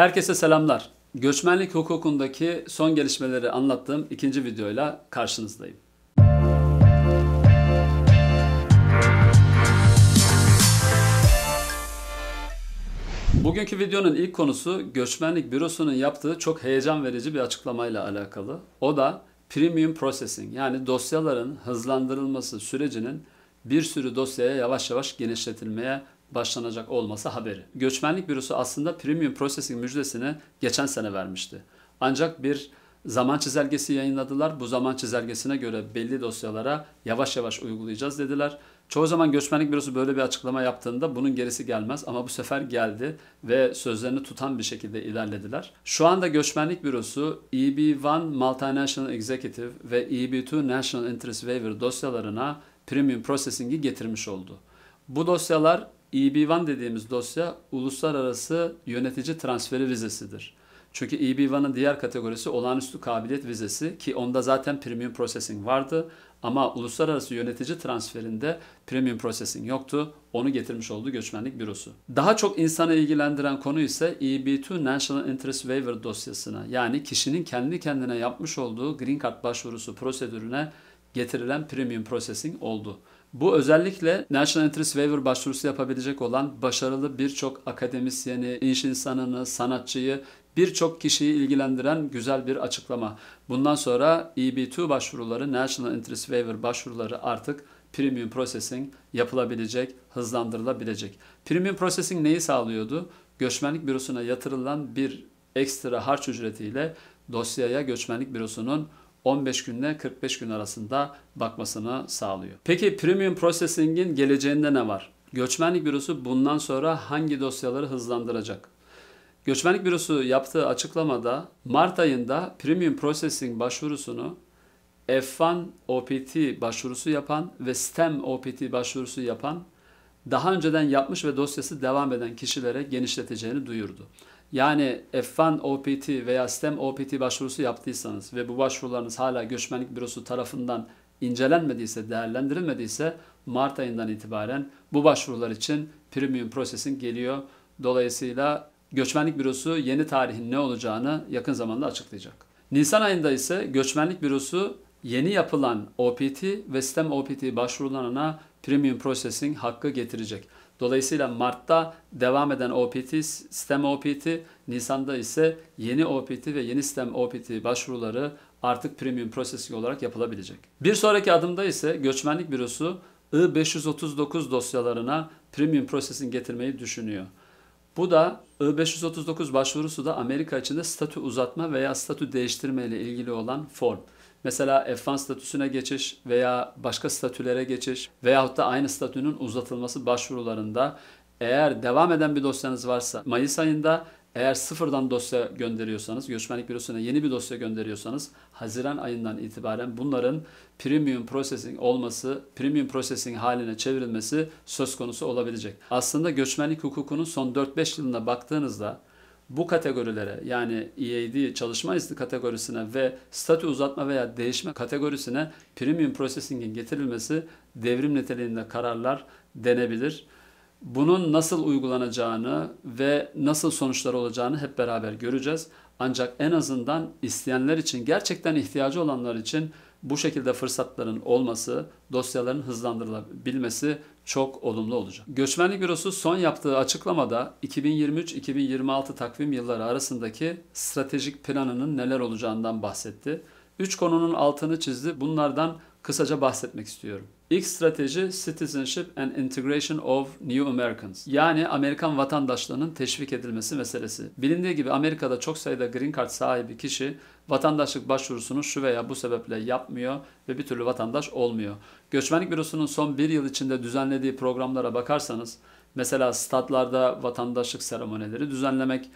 Herkese selamlar. Göçmenlik hukukundaki son gelişmeleri anlattığım ikinci videoyla karşınızdayım. Bugünkü videonun ilk konusu göçmenlik bürosunun yaptığı çok heyecan verici bir açıklamayla alakalı. O da premium processing yani dosyaların hızlandırılması sürecinin bir sürü dosyaya yavaş yavaş genişletilmeye başlanacak olması haberi. Göçmenlik bürosu aslında premium processing müjdesini geçen sene vermişti. Ancak bir zaman çizelgesi yayınladılar. Bu zaman çizelgesine göre belli dosyalara yavaş yavaş uygulayacağız dediler. Çoğu zaman göçmenlik bürosu böyle bir açıklama yaptığında bunun gerisi gelmez ama bu sefer geldi ve sözlerini tutan bir şekilde ilerlediler. Şu anda göçmenlik bürosu EB1 Multinational Executive ve EB2 National Interest Waiver dosyalarına Premium Processing'i getirmiş oldu. Bu dosyalar EB1 dediğimiz dosya uluslararası yönetici transferi vizesidir. Çünkü EB1'ın diğer kategorisi olağanüstü kabiliyet vizesi ki onda zaten premium processing vardı ama uluslararası yönetici transferinde premium processing yoktu. Onu getirmiş oldu göçmenlik bürosu. Daha çok insanı ilgilendiren konu ise EB2 National Interest Waiver dosyasına yani kişinin kendi kendine yapmış olduğu Green Card başvurusu prosedürüne getirilen premium processing oldu. Bu özellikle National Interest Waiver başvurusu yapabilecek olan başarılı birçok akademisyeni, iş insanını, sanatçıyı birçok kişiyi ilgilendiren güzel bir açıklama. Bundan sonra EB2 başvuruları, National Interest Waiver başvuruları artık premium processing yapılabilecek, hızlandırılabilecek. Premium processing neyi sağlıyordu? Göçmenlik bürosuna yatırılan bir ekstra harç ücretiyle dosyaya göçmenlik bürosunun 15 günle 45 gün arasında bakmasını sağlıyor. Peki Premium Processing'in geleceğinde ne var? Göçmenlik Bürosu bundan sonra hangi dosyaları hızlandıracak? Göçmenlik Bürosu yaptığı açıklamada Mart ayında Premium Processing başvurusunu F1 OPT başvurusu yapan ve STEM OPT başvurusu yapan daha önceden yapmış ve dosyası devam eden kişilere genişleteceğini duyurdu. Yani F1 OPT veya STEM OPT başvurusu yaptıysanız ve bu başvurularınız hala göçmenlik bürosu tarafından incelenmediyse, değerlendirilmediyse Mart ayından itibaren bu başvurular için premium prosesin geliyor. Dolayısıyla göçmenlik bürosu yeni tarihin ne olacağını yakın zamanda açıklayacak. Nisan ayında ise göçmenlik bürosu yeni yapılan OPT ve STEM OPT başvurularına premium processing hakkı getirecek. Dolayısıyla Mart'ta devam eden OPT, sistem OPT, Nisan'da ise yeni OPT ve yeni sistem OPT başvuruları artık premium processing olarak yapılabilecek. Bir sonraki adımda ise göçmenlik bürosu I-539 dosyalarına premium processing getirmeyi düşünüyor. Bu da I-539 başvurusu da Amerika içinde statü uzatma veya statü değiştirme ile ilgili olan form. Mesela F1 statüsüne geçiş veya başka statülere geçiş veyahut da aynı statünün uzatılması başvurularında eğer devam eden bir dosyanız varsa Mayıs ayında eğer sıfırdan dosya gönderiyorsanız, göçmenlik bürosuna yeni bir dosya gönderiyorsanız Haziran ayından itibaren bunların premium processing olması, premium processing haline çevrilmesi söz konusu olabilecek. Aslında göçmenlik hukukunun son 4-5 yılına baktığınızda bu kategorilere yani EAD çalışma izni kategorisine ve statü uzatma veya değişme kategorisine premium processing'in getirilmesi devrim niteliğinde kararlar denebilir. Bunun nasıl uygulanacağını ve nasıl sonuçlar olacağını hep beraber göreceğiz. Ancak en azından isteyenler için, gerçekten ihtiyacı olanlar için bu şekilde fırsatların olması, dosyaların hızlandırılabilmesi çok olumlu olacak. Göçmenlik Bürosu son yaptığı açıklamada 2023-2026 takvim yılları arasındaki stratejik planının neler olacağından bahsetti. Üç konunun altını çizdi. Bunlardan kısaca bahsetmek istiyorum. İlk strateji Citizenship and Integration of New Americans. Yani Amerikan vatandaşlarının teşvik edilmesi meselesi. Bilindiği gibi Amerika'da çok sayıda green card sahibi kişi vatandaşlık başvurusunu şu veya bu sebeple yapmıyor ve bir türlü vatandaş olmuyor. Göçmenlik Bürosu'nun son bir yıl içinde düzenlediği programlara bakarsanız mesela statlarda vatandaşlık seremonileri düzenlemek,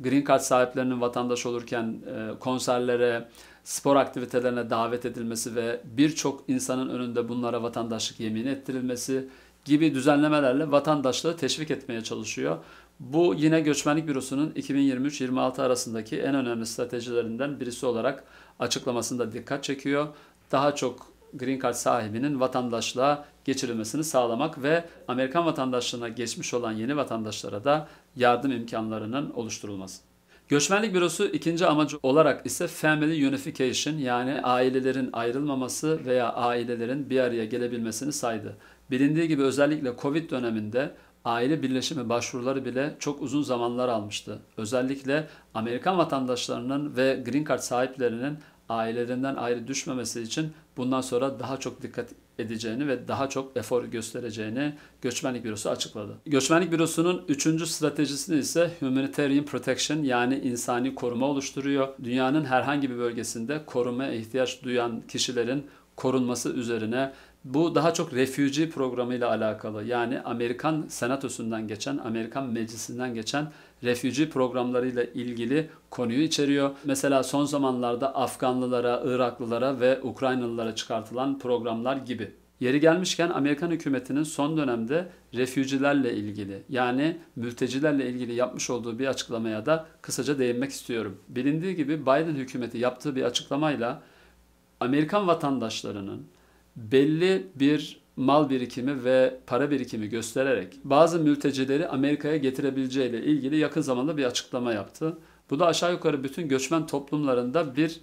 green card sahiplerinin vatandaş olurken e, konserlere, spor aktivitelerine davet edilmesi ve birçok insanın önünde bunlara vatandaşlık yemin ettirilmesi gibi düzenlemelerle vatandaşlığı teşvik etmeye çalışıyor. Bu yine Göçmenlik Bürosu'nun 2023-26 arasındaki en önemli stratejilerinden birisi olarak açıklamasında dikkat çekiyor. Daha çok Green Card sahibinin vatandaşlığa geçirilmesini sağlamak ve Amerikan vatandaşlığına geçmiş olan yeni vatandaşlara da yardım imkanlarının oluşturulması. Göçmenlik bürosu ikinci amacı olarak ise family unification yani ailelerin ayrılmaması veya ailelerin bir araya gelebilmesini saydı. Bilindiği gibi özellikle Covid döneminde aile birleşimi başvuruları bile çok uzun zamanlar almıştı. Özellikle Amerikan vatandaşlarının ve green card sahiplerinin ailelerinden ayrı düşmemesi için bundan sonra daha çok dikkat edeceğini ve daha çok efor göstereceğini Göçmenlik Bürosu açıkladı. Göçmenlik Bürosu'nun üçüncü stratejisini ise Humanitarian Protection yani insani koruma oluşturuyor. Dünyanın herhangi bir bölgesinde korumaya ihtiyaç duyan kişilerin korunması üzerine bu daha çok refüji programıyla alakalı. Yani Amerikan Senatosu'ndan geçen, Amerikan Meclisi'nden geçen refüji programlarıyla ilgili konuyu içeriyor. Mesela son zamanlarda Afganlılara, Iraklılara ve Ukraynalılara çıkartılan programlar gibi. Yeri gelmişken Amerikan hükümetinin son dönemde refüjilerle ilgili yani mültecilerle ilgili yapmış olduğu bir açıklamaya da kısaca değinmek istiyorum. Bilindiği gibi Biden hükümeti yaptığı bir açıklamayla Amerikan vatandaşlarının belli bir mal birikimi ve para birikimi göstererek bazı mültecileri Amerika'ya getirebileceğiyle ilgili yakın zamanda bir açıklama yaptı. Bu da aşağı yukarı bütün göçmen toplumlarında bir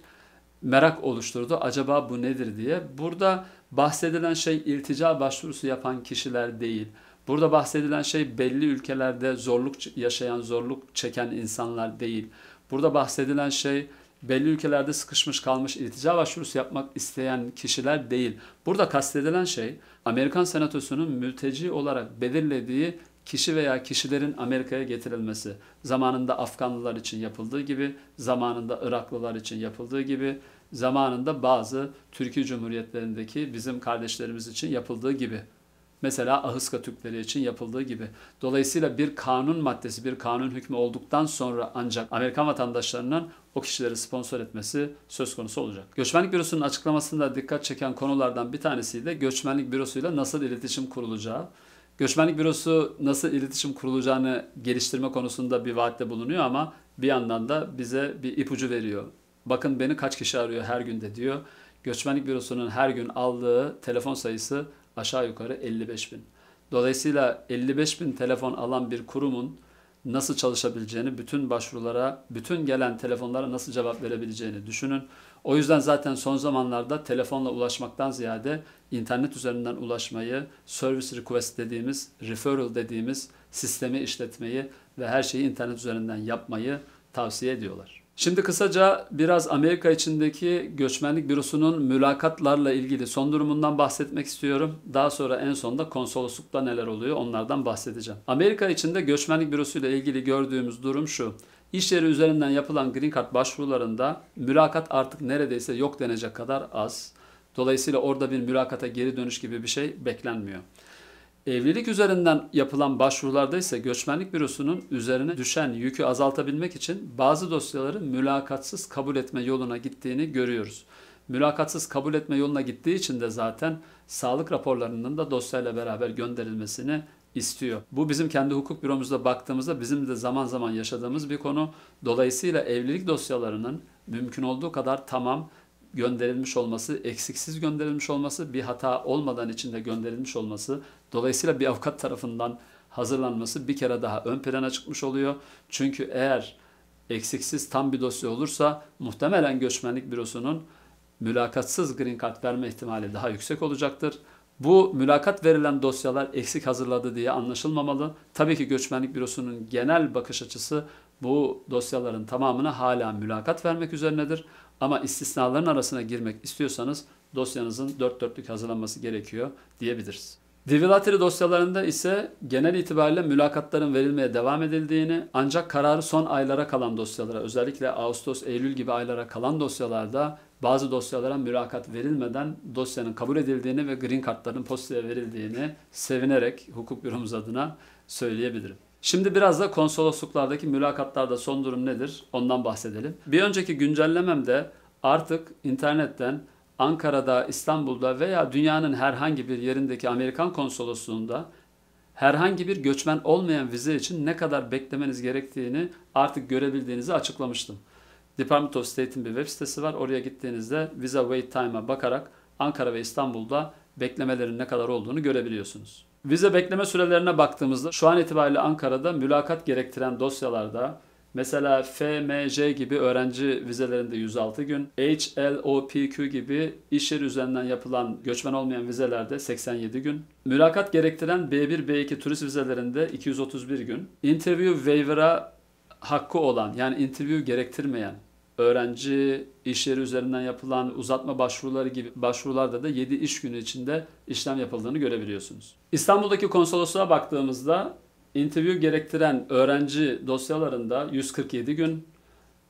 merak oluşturdu. Acaba bu nedir diye. Burada bahsedilen şey iltica başvurusu yapan kişiler değil. Burada bahsedilen şey belli ülkelerde zorluk yaşayan, zorluk çeken insanlar değil. Burada bahsedilen şey belli ülkelerde sıkışmış kalmış iltica başvurusu yapmak isteyen kişiler değil. Burada kastedilen şey Amerikan Senatosu'nun mülteci olarak belirlediği kişi veya kişilerin Amerika'ya getirilmesi. Zamanında Afganlılar için yapıldığı gibi, zamanında Iraklılar için yapıldığı gibi, zamanında bazı Türkiye Cumhuriyetlerindeki bizim kardeşlerimiz için yapıldığı gibi. Mesela Ahıska tüpleri için yapıldığı gibi. Dolayısıyla bir kanun maddesi, bir kanun hükmü olduktan sonra ancak Amerikan vatandaşlarının o kişileri sponsor etmesi söz konusu olacak. Göçmenlik Bürosu'nun açıklamasında dikkat çeken konulardan bir tanesi de Göçmenlik Bürosu'yla nasıl iletişim kurulacağı. Göçmenlik Bürosu nasıl iletişim kurulacağını geliştirme konusunda bir vaatte bulunuyor ama bir yandan da bize bir ipucu veriyor. Bakın beni kaç kişi arıyor her günde diyor. Göçmenlik Bürosu'nun her gün aldığı telefon sayısı aşağı yukarı 55 bin. Dolayısıyla 55 bin telefon alan bir kurumun nasıl çalışabileceğini, bütün başvurulara, bütün gelen telefonlara nasıl cevap verebileceğini düşünün. O yüzden zaten son zamanlarda telefonla ulaşmaktan ziyade internet üzerinden ulaşmayı, service request dediğimiz, referral dediğimiz sistemi işletmeyi ve her şeyi internet üzerinden yapmayı tavsiye ediyorlar. Şimdi kısaca biraz Amerika içindeki göçmenlik bürosunun mülakatlarla ilgili son durumundan bahsetmek istiyorum. Daha sonra en sonunda konsoloslukta neler oluyor onlardan bahsedeceğim. Amerika içinde göçmenlik bürosuyla ilgili gördüğümüz durum şu. İş yeri üzerinden yapılan green card başvurularında mülakat artık neredeyse yok denecek kadar az. Dolayısıyla orada bir mülakata geri dönüş gibi bir şey beklenmiyor. Evlilik üzerinden yapılan başvurularda ise göçmenlik bürosunun üzerine düşen yükü azaltabilmek için bazı dosyaları mülakatsız kabul etme yoluna gittiğini görüyoruz. Mülakatsız kabul etme yoluna gittiği için de zaten sağlık raporlarının da dosyayla beraber gönderilmesini istiyor. Bu bizim kendi hukuk büromuzda baktığımızda bizim de zaman zaman yaşadığımız bir konu. Dolayısıyla evlilik dosyalarının mümkün olduğu kadar tamam gönderilmiş olması, eksiksiz gönderilmiş olması, bir hata olmadan içinde gönderilmiş olması, dolayısıyla bir avukat tarafından hazırlanması bir kere daha ön plana çıkmış oluyor. Çünkü eğer eksiksiz tam bir dosya olursa muhtemelen göçmenlik bürosunun mülakatsız green card verme ihtimali daha yüksek olacaktır. Bu mülakat verilen dosyalar eksik hazırladı diye anlaşılmamalı. Tabii ki göçmenlik bürosunun genel bakış açısı bu dosyaların tamamına hala mülakat vermek üzerinedir. Ama istisnaların arasına girmek istiyorsanız dosyanızın dört dörtlük hazırlanması gerekiyor diyebiliriz. Divilateri dosyalarında ise genel itibariyle mülakatların verilmeye devam edildiğini ancak kararı son aylara kalan dosyalara özellikle Ağustos, Eylül gibi aylara kalan dosyalarda bazı dosyalara mülakat verilmeden dosyanın kabul edildiğini ve green kartların postaya verildiğini sevinerek hukuk büromuz adına söyleyebilirim. Şimdi biraz da konsolosluklardaki mülakatlarda son durum nedir ondan bahsedelim. Bir önceki güncellememde artık internetten Ankara'da, İstanbul'da veya dünyanın herhangi bir yerindeki Amerikan konsolosluğunda herhangi bir göçmen olmayan vize için ne kadar beklemeniz gerektiğini artık görebildiğinizi açıklamıştım. Department of State'in bir web sitesi var. Oraya gittiğinizde Visa Wait Time'a bakarak Ankara ve İstanbul'da beklemelerin ne kadar olduğunu görebiliyorsunuz. Vize bekleme sürelerine baktığımızda şu an itibariyle Ankara'da mülakat gerektiren dosyalarda Mesela FMC gibi öğrenci vizelerinde 106 gün, HLOPQ gibi iş yeri üzerinden yapılan göçmen olmayan vizelerde 87 gün, mülakat gerektiren B1, B2 turist vizelerinde 231 gün, interview waiver'a hakkı olan yani interview gerektirmeyen öğrenci işleri üzerinden yapılan uzatma başvuruları gibi başvurularda da 7 iş günü içinde işlem yapıldığını görebiliyorsunuz. İstanbul'daki konsolosluğa baktığımızda interview gerektiren öğrenci dosyalarında 147 gün,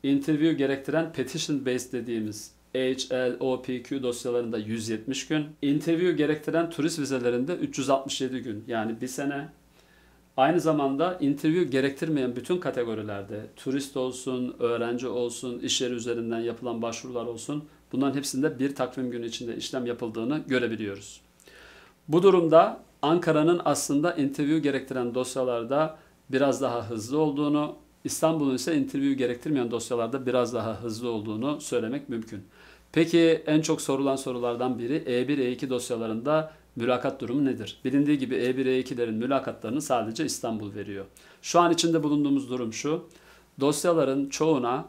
interview gerektiren petition based dediğimiz HLOPQ dosyalarında 170 gün, interview gerektiren turist vizelerinde 367 gün yani bir sene, Aynı zamanda interview gerektirmeyen bütün kategorilerde turist olsun, öğrenci olsun, iş yeri üzerinden yapılan başvurular olsun bunların hepsinde bir takvim günü içinde işlem yapıldığını görebiliyoruz. Bu durumda Ankara'nın aslında interview gerektiren dosyalarda biraz daha hızlı olduğunu, İstanbul'un ise interview gerektirmeyen dosyalarda biraz daha hızlı olduğunu söylemek mümkün. Peki en çok sorulan sorulardan biri E1, E2 dosyalarında Mülakat durumu nedir? Bilindiği gibi E1, E2'lerin mülakatlarını sadece İstanbul veriyor. Şu an içinde bulunduğumuz durum şu. Dosyaların çoğuna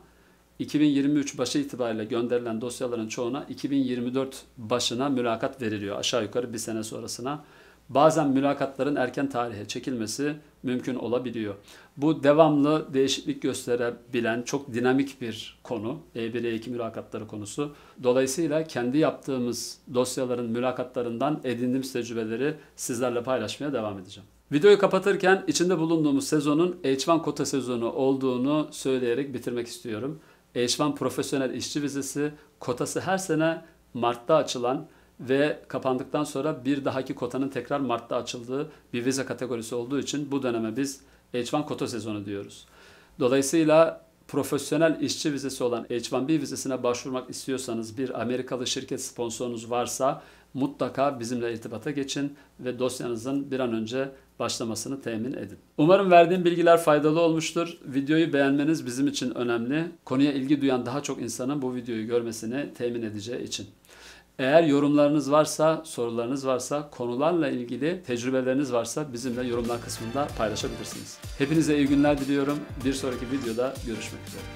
2023 başı itibariyle gönderilen dosyaların çoğuna 2024 başına mülakat veriliyor. Aşağı yukarı bir sene sonrasına bazen mülakatların erken tarihe çekilmesi mümkün olabiliyor. Bu devamlı değişiklik gösterebilen çok dinamik bir konu. E1, E2 mülakatları konusu. Dolayısıyla kendi yaptığımız dosyaların mülakatlarından edindiğim tecrübeleri sizlerle paylaşmaya devam edeceğim. Videoyu kapatırken içinde bulunduğumuz sezonun H1 kota sezonu olduğunu söyleyerek bitirmek istiyorum. H1 profesyonel işçi vizesi kotası her sene Mart'ta açılan ve kapandıktan sonra bir dahaki kotanın tekrar Mart'ta açıldığı bir vize kategorisi olduğu için bu döneme biz H1 kota sezonu diyoruz. Dolayısıyla profesyonel işçi vizesi olan H1B vizesine başvurmak istiyorsanız bir Amerikalı şirket sponsorunuz varsa mutlaka bizimle irtibata geçin ve dosyanızın bir an önce başlamasını temin edin. Umarım verdiğim bilgiler faydalı olmuştur. Videoyu beğenmeniz bizim için önemli. Konuya ilgi duyan daha çok insanın bu videoyu görmesini temin edeceği için. Eğer yorumlarınız varsa, sorularınız varsa, konularla ilgili tecrübeleriniz varsa bizimle yorumlar kısmında paylaşabilirsiniz. Hepinize iyi günler diliyorum. Bir sonraki videoda görüşmek üzere.